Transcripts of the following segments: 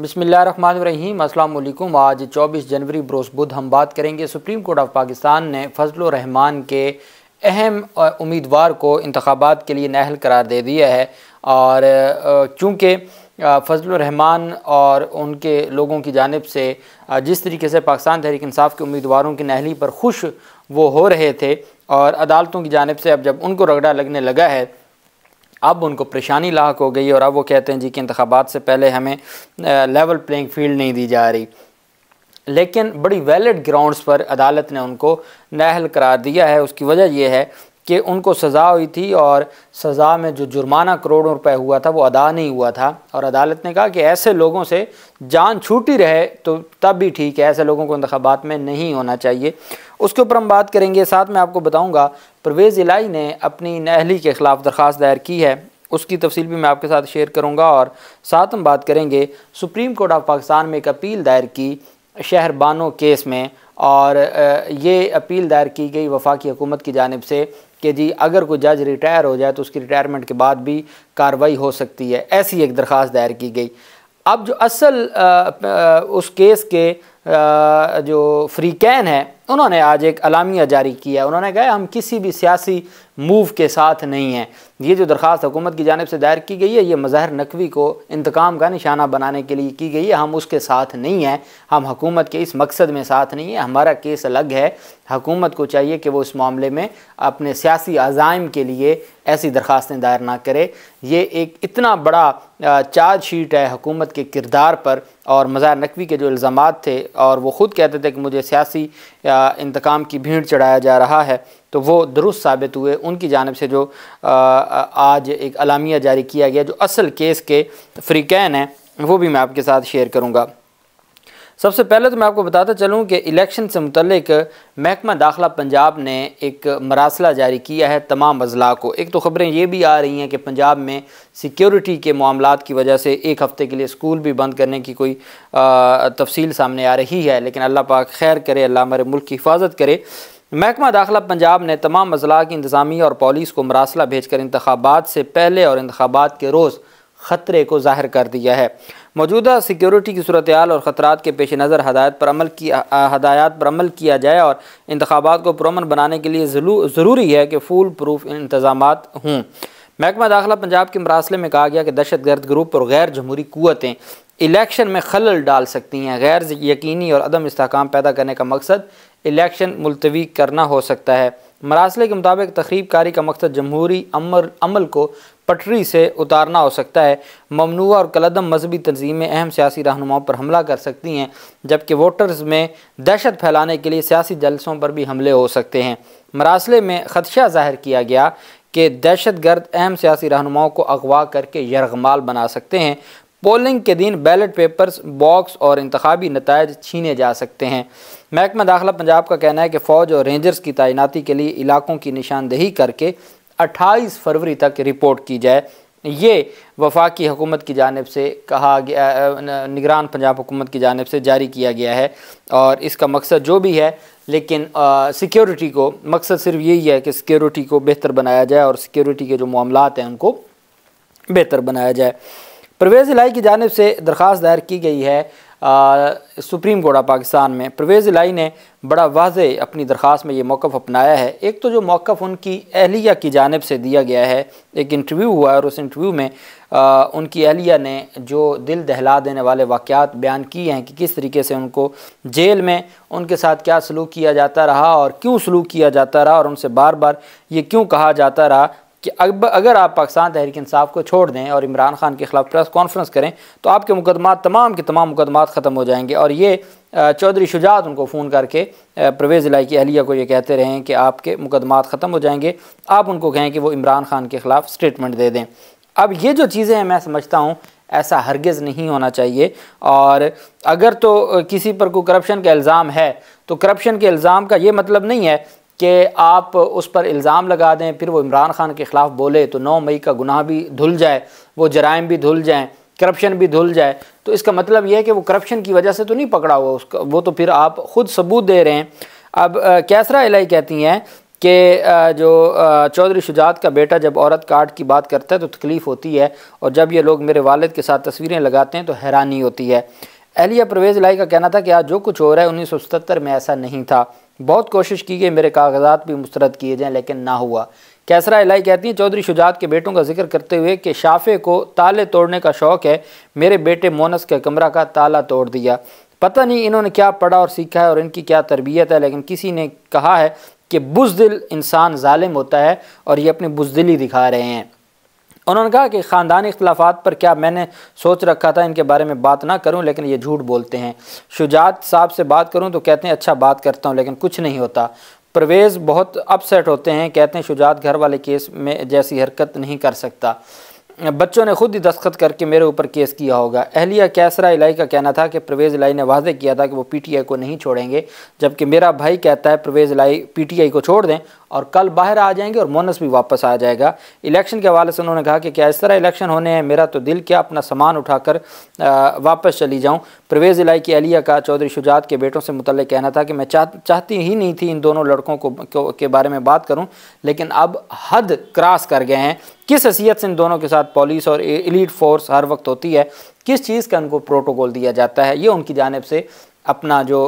बसमीम अल्लाम आज 24 जनवरी बरोस बुध हम बात करेंगे सुप्रीम कोर्ट ऑफ पाकिस्तान ने फजल रहमान के अहम उम्मीदवार को इंतबात के लिए नहल करार दे दिया है और चूँकि फजल रहमान और उनके लोगों की जानब से जिस तरीके से पाकिस्तान तहरीक इंसाफ के उम्मीदवारों की नहली पर खुश वो हो रहे थे और अदालतों की जानब से अब जब उनको रगड़ा लगने लगा है अब उनको परेशानी लाक हो गई और अब वो कहते हैं जी कि इंतबात से पहले हमें लेवल प्लेइंग फील्ड नहीं दी जा रही लेकिन बड़ी वैलिड ग्राउंड्स पर अदालत ने उनको नाहल करार दिया है उसकी वजह यह है कि उनको सज़ा हुई थी और सज़ा में जो जुर्माना करोड़ों रुपए हुआ था वो अदा नहीं हुआ था और अदालत ने कहा कि ऐसे लोगों से जान छूटी रहे तो तब भी ठीक है ऐसे लोगों को इंतबात में नहीं होना चाहिए उसके ऊपर हम बात करेंगे साथ में आपको बताऊँगा परवेज़ इलाई ने अपनी नहली के ख़िलाफ़ दरख्वास्त दायर की है उसकी तफसील भी मैं आपके साथ शेयर करूँगा और साथ हम बात करेंगे सुप्रीम कोर्ट ऑफ पाकिस्तान में एक अपील दायर की शहर बानो केस में और ये अपील दायर की गई वफाकी हुकूमत की जानब से कि जी अगर कोई जज रिटायर हो जाए तो उसकी रिटायरमेंट के बाद भी कार्रवाई हो सकती है ऐसी एक दरख्वास्त दायर की गई अब जो असल आ, आ, उस केस के आ, जो फ्री कैन है उन्होंने आज एक अलामिया जारी किया उन्होंने कहा हम किसी भी सियासी मूव के साथ नहीं हैं ये जो दरख्वास्त हुकूमत की जानब से दायर की गई है ये मजाहर नकवी को इंतकाम का निशाना बनाने के लिए की गई है हम उसके साथ नहीं हैं हम हकूमत के इस मकसद में साथ नहीं है हमारा केस अलग है हकूमत को चाहिए कि वो इस मामले में अपने सियासी अज़ाइम के लिए ऐसी दरख्वास्तें दायर ना करे ये एक इतना बड़ा चार्ज शीट है हकूमत के किरदार पर और मज़ार नकवी के जो इल्ज़ाम थे और वो ख़ुद कहते थे कि मुझे सियासी या इंतकाम की भीड़ चढ़ाया जा रहा है तो वो दुरुस्त साबित हुए उनकी जानब से जो आज एक अलामिया जारी किया गया जो असल केस के फ्रीकैन हैं वो भी मैं आपके साथ शेयर करूँगा सबसे पहले तो मैं आपको बताता चलूँ कि इलेक्शन से मुतलक महकमा दाखिला पंजाब ने एक मरासला जारी किया है तमाम अजला को एक तो ख़बरें ये भी आ रही हैं कि पंजाब में सिक्योरिटी के मामला की वजह से एक हफ़्ते के लिए स्कूल भी बंद करने की कोई तफसील सामने आ रही है लेकिन अल्लाह पाक खैर करे अल्लाह हमारे मुल्क की हिफाजत करे महकमा दाखिला पंजाब ने तमाम अजला की इंतजामी और पॉलिस को मरासला भेज कर इंतबात से पहले और इंतबात के रोज़ ख़तरे को ज़ाहिर कर दिया है मौजूदा सिक्योरिटी की सूरत हाल और ख़तरा के पेश नज़र हदायत पर अमल की हदायत पर अमल किया जाए और इंतबात को पुरमन बनाने के लिए ज़रूरी है कि फूल प्रूफ इंतजाम हों महकमा दाखिला पंजाब के मरासले में कहा गया कि दहशत गर्द ग्रुप और गैर जमहूरी क़वतें इलेक्शन में खलल डाल सकती हैं गैर यकीनी और अदम इसकाम पैदा करने का मकसद इलेक्शन मुलतवी करना हो सकता है मरासले के मुताबिक तकरीब कारी का मकसद जमहूरी अमर अमल को पटरी से उतारना हो सकता है ममनू और कलदम मजहबी तनजीमें अहम सियासी रहनुमाओं पर हमला कर सकती हैं जबकि वोटर्स में दहशत फैलाने के लिए सियासी जलसों पर भी हमले हो सकते हैं मरासले में खदशा जाहिर किया गया कि दहशत गर्द अहम सियासी रहनुमाओं को अगवा करके यरगमाल बना सकते हैं पोलिंग के दिन बैलेट पेपर्स बॉक्स और इंतबी नतज छीने जा सकते हैं महकमा दाखिला पंजाब का कहना है कि फ़ौज और रेंजर्स की तैनाती के लिए इलाकों की निशानदेही करके 28 फरवरी तक रिपोर्ट की जाए ये वफाकी हुकूमत की जानब से कहा गया निगरान पंजाब हुकूमत की जानब से जारी किया गया है और इसका मकसद जो भी है लेकिन सिक्योरिटी को मकसद सिर्फ यही है कि सिक्योरिटी को बेहतर बनाया जाए और सिक्योरिटी के जो मामला हैं उनको बेहतर बनाया जाए परवेज़ इलाई की जानब से दरख्वास दायर की गई है आ, सुप्रीम कोर्ट ऑफ पाकिस्तान में परवेज़ इलाई ने बड़ा वाज अपनी दरख्वास में ये मौक़ अपनाया है एक तो जो मौक़ उनकी अहलिया की जानब से दिया गया है एक इंटरव्यू हुआ और उस इंटरव्यू में आ, उनकी अहलिया ने जो दिल दहला देने वाले वाक़ात बयान किए हैं कि किस तरीके से उनको जेल में उनके साथ क्या सलूक किया जाता रहा और क्यों सलूक किया जाता रहा और उनसे बार बार ये क्यों कहा जाता रहा कि अब अगर आप पाकिस्तान तहरीक इंसाफ को छोड़ दें और इमरान खान के खिलाफ प्रेस कॉन्फ्रेंस करें तो आपके मुकदमा तमाम के तमाम मुकदमा ख़त्म हो जाएंगे और ये चौधरी शुजात उनको फ़ोन करके परवेज़ इलाई की अहलिया को ये कहते रहें कि आपके मुकदमा ख़त्म हो जाएंगे आप उनको कहें कि वो इमरान खान के ख़िलाफ़ स्टेटमेंट दे दें अब ये जो चीज़ें हैं मैं समझता हूँ ऐसा हरगज़ नहीं होना चाहिए और अगर तो किसी पर कोई करप्शन का इल्ज़ाम है तो करप्शन के इल्ज़ाम का ये मतलब नहीं है कि आप उस पर इल्ज़ाम लगा दें फिर वो इमरान खान के ख़िलाफ़ बोले तो नौ मई का गुनाह भी धुल जाए वो जराइम भी धुल जाएँ करप्शन भी धुल जाए तो इसका मतलब यह है कि वो करप्शन की वजह से तो नहीं पकड़ा हुआ उसका वो तो फिर आप ख़ुद सबूत दे रहे हैं अब कैसरा इलाई कहती हैं कि जो चौधरी शुजात का बेटा जब औरत कार्ड की बात करता है तो तकलीफ़ होती है और जब ये लोग मेरे वालद के साथ तस्वीरें लगाते हैं तो हैरानी होती है अहलिया परवेज़ लाई का कहना था कि आज जो कुछ हो रहा है उन्नीस में ऐसा नहीं था बहुत कोशिश की गई मेरे कागजात भी मुस्रद किए जाएँ लेकिन ना हुआ कैसरा इलाई कहती हैं चौधरी शुजात के बेटों का जिक्र करते हुए कि शाफे को ताले तोड़ने का शौक़ है मेरे बेटे मोनस के कमरा का ताला तोड़ दिया पता नहीं इन्होंने क्या पढ़ा और सीखा है और इनकी क्या तरबियत है लेकिन किसी ने कहा है कि बुजदिल इंसान ालिम होता है और ये अपनी बुजदिली दिखा रहे हैं उन्होंने कहा कि ख़ानदानी इख्लाफात पर क्या मैंने सोच रखा था इनके बारे में बात ना करूं लेकिन ये झूठ बोलते हैं शुजात साहब से बात करूं तो कहते हैं अच्छा बात करता हूं लेकिन कुछ नहीं होता परवेज़ बहुत अपसेट होते हैं कहते हैं शुजात घर वाले केस में जैसी हरकत नहीं कर सकता बच्चों ने खुद ही दस्खत करके मेरे ऊपर केस किया होगा अहलिया कैसरा इलाई का कहना था कि प्रवेज़ इलाई ने वाजे किया था कि वो पीटीआई को नहीं छोड़ेंगे जबकि मेरा भाई कहता है परवेज़ इलाई पीटीआई को छोड़ दें और कल बाहर आ जाएंगे और मोनस भी वापस आ जाएगा इलेक्शन के हवाले से उन्होंने कहा कि क्या इस तरह इलेक्शन होने हैं मेरा तो दिल क्या अपना सामान उठाकर वापस चली जाऊँ परवेज़ इलाई की अहलिया का चौधरी शुजात के बेटों से मुतल कहना था कि मैं चाह चाहती ही नहीं थी इन दोनों लड़कों को के बारे में बात करूँ लेकिन अब हद क्रॉस कर गए हैं किस हैसियत से इन दोनों के साथ पुलिस और एलिट फोर्स हर वक्त होती है किस चीज़ का उनको प्रोटोकॉल दिया जाता है ये उनकी जानब से अपना जो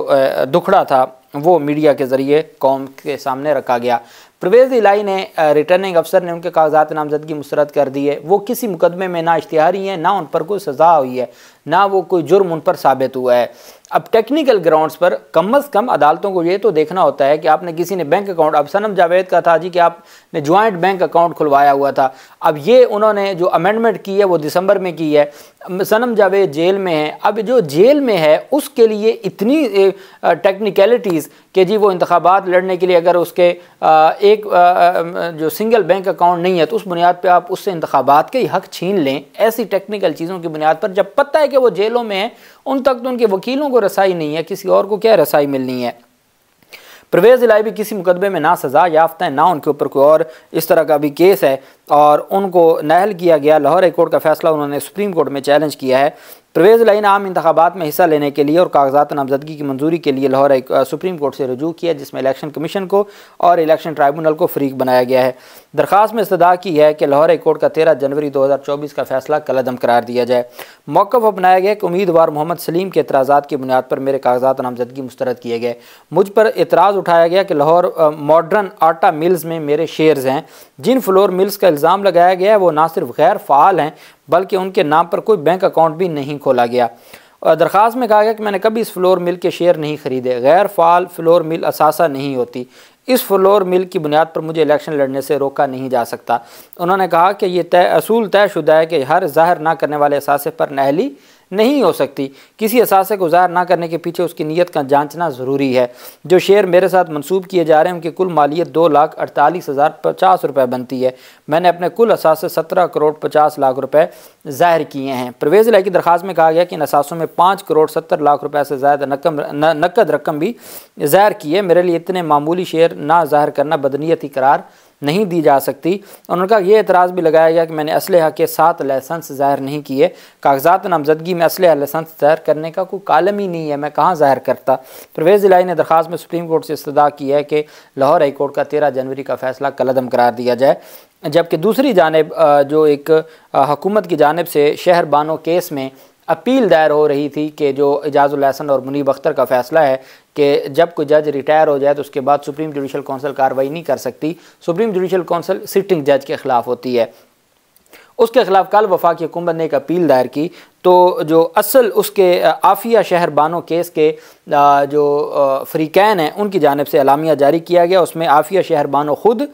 दुखड़ा था वो मीडिया के ज़रिए कौम के सामने रखा गया परवेज़ इलाई ने रिटर्निंग अफसर ने उनके कागजात नामजदगी मुस्रद कर दी है वो किसी मुकदमे में ना इश्तहारी हैं ना उन पर कोई सज़ा हुई है ना वो कोई जुर्म उन पर साबित हुआ है अब टेक्निकल ग्राउंड्स पर कम अज़ कम अदालतों को ये तो देखना होता है कि आपने किसी ने बैंक अकाउंट अब सनम जावेद का था जी कि आपने ज्वाइंट बैंक अकाउंट खुलवाया हुआ था अब ये उन्होंने जो अमेंडमेंट की है वो दिसंबर में की है सनम जावेद जेल में है अब जो जेल में है उसके लिए इतनी टेक्निकलिटीज़ कि जी वो इंतबात लड़ने के लिए अगर उसके एक जो सिंगल बैंक अकाउंट नहीं है तो उस बुनियाद पर आप उससे इंतबात के हक छीन लें ऐसी टेक्निकल चीज़ों की बुनियाद पर जब पता है कि वो जेलों में हैं उन तक तो उनके वकीलों को रसाई नहीं है किसी और को क्या रसाई मिलनी है प्रवेज इलाई भी किसी मुकदमे में ना सज़ा याफ्ता है ना उनके ऊपर कोई और इस तरह का भी केस है और उनको नहल किया गया लाहौर हाई कोर्ट का फैसला उन्होंने सुप्रीम कोर्ट में चैलेंज किया है परवेज़ लाइन आम इंतबात में हिस्सा लेने के लिए और कागजात नामजदगी की मंजूरी के लिए लाहौर सुप्रीम कोर्ट से रजू किया जिसमें इलेक्शन कमीशन को और इलेक्शन ट्राइबूनल को फ्रीक बनाया गया है दरख्वास्त में इस्तः की है कि लाहौर कोर्ट का तेरह जनवरी दो हज़ार चौबीस का फैसला कलदम करार दिया जाए मौक़ अपनाया गया कि उम्मीदवार मोहम्मद सलीम के एतराज़ा की बुनियाद पर मेरे कागजात नामजदगी मुस्रद किए गए मुझ पर एतराज़ उठाया गया कि लाहौर मॉडर्न आटा मिल्स में मेरे शेयर्स हैं जिन फ्लोर मिल्स का इल्ज़ाम लगाया गया है वो ना सिर्फ गैर फ़ाल हैं बल्कि उनके नाम पर कोई बैंक अकाउंट भी नहीं खोला गया और दरख्वास्त में कहा गया कि मैंने कभी इस फ्लोर मिल के शेयर नहीं खरीदे गैर फाल फ्लोर मिल असासा नहीं होती इस फ्लोर मिल की बुनियाद पर मुझे इलेक्शन लड़ने से रोका नहीं जा सकता उन्होंने कहा कि यह तय असूल तयशुदा है कि हर जाहिर ना करने वाले असासे पर नहली नहीं हो सकती किसी असासे को ज़ाहिर ना करने के पीछे उसकी नीयत का जांचना ज़रूरी है जो शेयर मेरे साथ मंसूब किए जा रहे हैं उनकी कुल मालियत दो लाख अड़तालीस हज़ार पचास रुपये बनती है मैंने अपने कुल असासे सत्रह करोड़ पचास लाख रुपये ज़ाहिर किए हैं परवेज़ लाई की दरख्वास्त में कहा गया कि इन असासों में पाँच करोड़ सत्तर लाख रुपये से ज़्यादा नकम नकद रकम भी ज़ाहिर की है मेरे लिए इतने मामूली शेयर ना ज़ाहिर करना बदनीयती करार नहीं दी जा सकती और उनका ये एतराज़ भी लगाया गया कि मैंने असलह के साथ लाइसेंस ज़ाहिर नहीं किए कागजात नामजदगी में असलह लाइसेंस ज़ाहिर करने का कोई कालम ही नहीं है मैं कहाँ ज़ाहिर करता परवेज़ इलाई ने दरख्वास में सुप्रीम कोर्ट से इस्तः की है कि लाहौर हाई कोर्ट का तेरह जनवरी का फ़ैसला कलदम करार दिया जाए जबकि दूसरी जानब जो एक हकूमत की जानब से शहर बानो केस में अपील दायर हो रही थी कि जो एजाज़ुल हसन और मुनीब अख्तर का फ़ैसला है कि जब कोई जज रिटायर हो जाए तो उसके बाद सुप्रीम जुडिशल कौंसिल कार्रवाई नहीं कर सकती सुप्रीम जुडिशल कौंसिल सिटिंग जज के ख़िलाफ़ होती है उसके खिलाफ कल वफाक हुकूमत ने एक अपील दायर की तो जो असल उसके आफिया शहर बानो केस के जो फ्रीकैन हैं उनकी जानब से अलामिया जारी किया गया उसमें आफिया शहर बानो खुद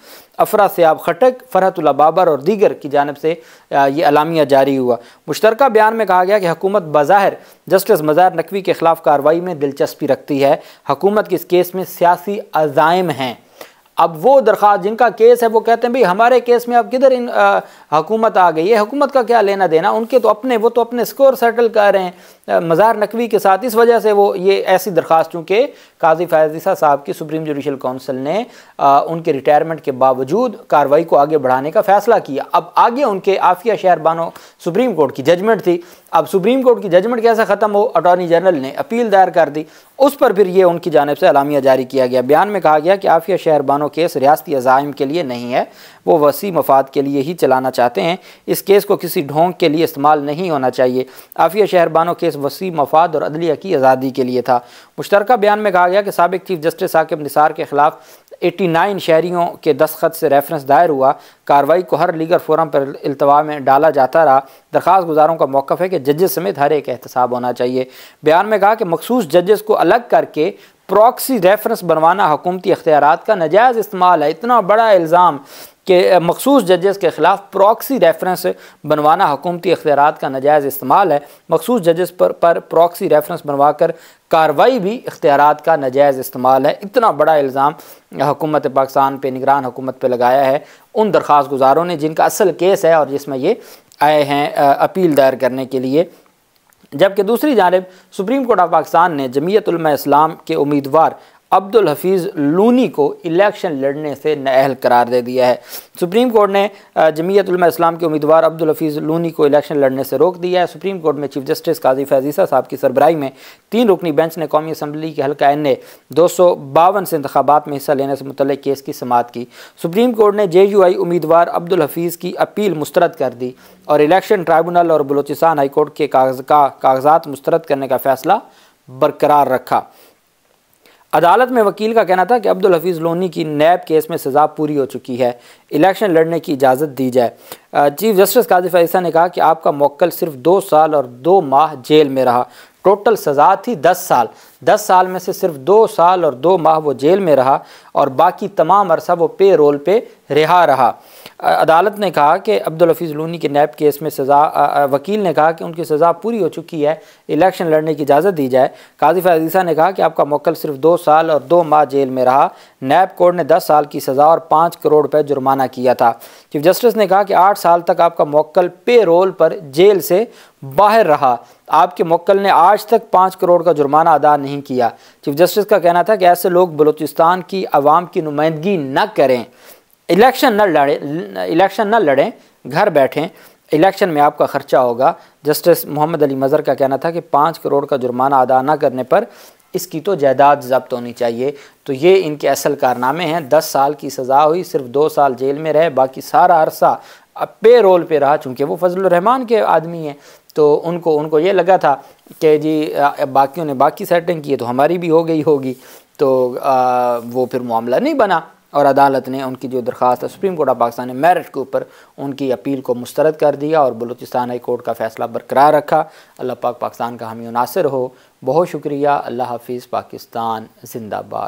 अफरा सयाब खटक फ़रहतुल्ला बाबर और दीगर की जानब से ये अलामिया जारी हुआ मुश्तर बयान में कहा गया कि हुकूमत बज़ाहिर जस्टिस मज़ार नकवी के ख़िलाफ़ कार्रवाई में दिलचस्पी रखती है हकूमत के इस केस में सियासी अजायम हैं अब वो दरख्वास्त जिनका केस है वो कहते हैं भाई हमारे केस में अब किधर इन हुकूमत आ गई है हुकूमत का क्या लेना देना उनके तो अपने वो तो अपने स्कोर सेटल कर रहे हैं मज़ार नकवी के साथ इस वजह से वो ये ऐसी दरख्वास्त चूँकि काजी फैजिसा साहब की सुप्रीम जुडिशल काउंसिल ने आ, उनके रिटायरमेंट के बावजूद कार्रवाई को आगे बढ़ाने का फैसला किया अब आगे उनके आफिया शहर बानो सुप्रीम कोर्ट की जजमेंट थी अब सुप्रीम कोर्ट की जजमेंट कैसे ख़त्म हो अटॉर्नी जनरल ने अपील दायर कर दी उस पर फिर ये उनकी जानब से अलामिया जारी किया गया बयान में कहा गया कि आफिया शहर बानो केस रियाती अजाइम के लिए नहीं है वो वसी मफाद के लिए ही चलाना चाहते हैं इस केस को किसी ढोंग के लिए इस्तेमाल नहीं होना चाहिए आफिया शहर बानो केस वसी मफाद और अदलिया की आज़ादी के लिए था मुश्तर बयान में कहा गया कि सबक चीफ जस्टिस साकिब निसार के ख़िलाफ़ 89 शहरीों के दस्खत से रेफरेंस दायर हुआ कार्रवाई को हर लीगर फोरम पर अल्तवा में डाला जाता रहा दरख्वास्त गुजारों का मौक़ है कि जजेस समेत हर एक एहतसाब होना चाहिए बयान में कहा कि मखसूस जजेस को अलग करके प्रॉक्सी रेफरेंस बनवाना हुकूमती अख्तियार का नजायज़ इस्तेमाल है इतना बड़ा इल्ज़ाम के मखसूस जजेस के ख़िलाफ़ प्रॉक्सी रेफरेंस बनवाना हुकूमती अख्तियार का नजायज़ इस्तेमाल है मखसूस जजेस पर पर प्रॉक्सी रेफरेंस बनवा कर कार्रवाई भी इख्तियार का नजायज़ इस्तेमाल है इतना बड़ा इल्ज़ाम हुकूमत पाकिस्तान पर निगरान हुकूमत पर लगाया है उन दरख्वास्त गुजारों ने जिनका असल केस है और जिसमें ये आए हैं अपील दायर करने के लिए जबकि दूसरी जानब सुप्रीम कोर्ट ऑफ पाकिस्तान ने जमीयतलम इस्लाम के उम्मीदवार अब्दुल हफीज़ लूनी को इलेक्शन लड़ने से नाअहल करार दे दिया है सुप्रीम कोर्ट ने जमीयतलमा इस्लाम के उम्मीदवार अब्दुल हफीज़ लूनी को इलेक्शन लड़ने से रोक दिया है सुप्रीम कोर्ट में चीफ जस्टिस काजी फैजीसा साहब की सरबराई में तीन रुकनी बेंच ने कौमी असम्बली के हल्का एन ए दो सौ बावन से इंतबात में हिस्सा लेने से मुतल केस की समात की सुप्रीम कोर्ट ने जे यू आई उम्मीदवार अब्दुल हफीज़ की अपील मुस्रद कर दी और इलेक्शन ट्राइबूनल और बलोचिस्तान हाईकोर्ट के कागज का कागजात मुस्तरद करने का फैसला बरकरार रखा अदालत में वकील का कहना था कि अब्दुल हफीज़ लोनी की नैब केस में सज़ा पूरी हो चुकी है इलेक्शन लड़ने की इजाज़त दी जाए चीफ जस्टिस काजिफ फैसा ने कहा कि आपका मौकल सिर्फ दो साल और दो माह जेल में रहा टोटल सज़ा थी दस साल दस साल में से सिर्फ दो साल और दो माह वो जेल में रहा और बाकी तमाम अरसा वो पे रोल पे रिहा रहा अदालत ने कहा कि अब्दुल हफीज लूनी के नैब केस में सज़ा वकील ने कहा कि उनकी सज़ा पूरी हो चुकी है इलेक्शन लड़ने की इजाज़त दी जाए काजी फजीसा ने कहा कि आपका मक्ल सिर्फ दो साल और दो माह जेल में रहा नैब कोर्ट ने दस साल की सज़ा और पाँच करोड़ रुपये जुर्माना किया था चीफ जस्टिस ने कहा कि आठ साल तक आपका मक्ल पे रोल पर जेल से बाहर रहा आपके मक्ल ने आज तक पाँच करोड़ का जुर्माना अदा नहीं किया चीफ जस्टिस का कहना था कि ऐसे लोग बलूचिस्तान की आवाम की नुमाइंदगी न करें इलेक्शन न लड़े इलेक्शन न लड़ें घर बैठें इलेक्शन में आपका खर्चा होगा जस्टिस मोहम्मद अली मज़र का कहना था कि पाँच करोड़ का जुर्माना अदा न करने पर इसकी तो जायदाद जब्त होनी चाहिए तो ये इनके असल कारनामे हैं दस साल की सज़ा हुई सिर्फ दो साल जेल में रहे बाकी सारा अरसा पे रोल पर रहा चूँकि वो फजल रहमान के आदमी हैं तो उनको उनको ये लगा था कि जी बाकियों ने बाकी सेटिंग की है तो हमारी भी हो गई होगी तो आ, वो फिर मामला नहीं बना और अदालत ने उनकी जो दरख्वास्त है सुप्रीम कोर्ट ऑफ पाकिस्तान ने मेरिट के ऊपर उनकी अपील को मुस्तरद कर दिया और बलूचिस्तान हाई कोर्ट का फैसला बरकरार रखा अल्लाह पाक पाकिस्तान का हमी नासर हो बहुत शुक्रिया अल्लाह हाफिज़ पाकिस्तान जिंदाबाद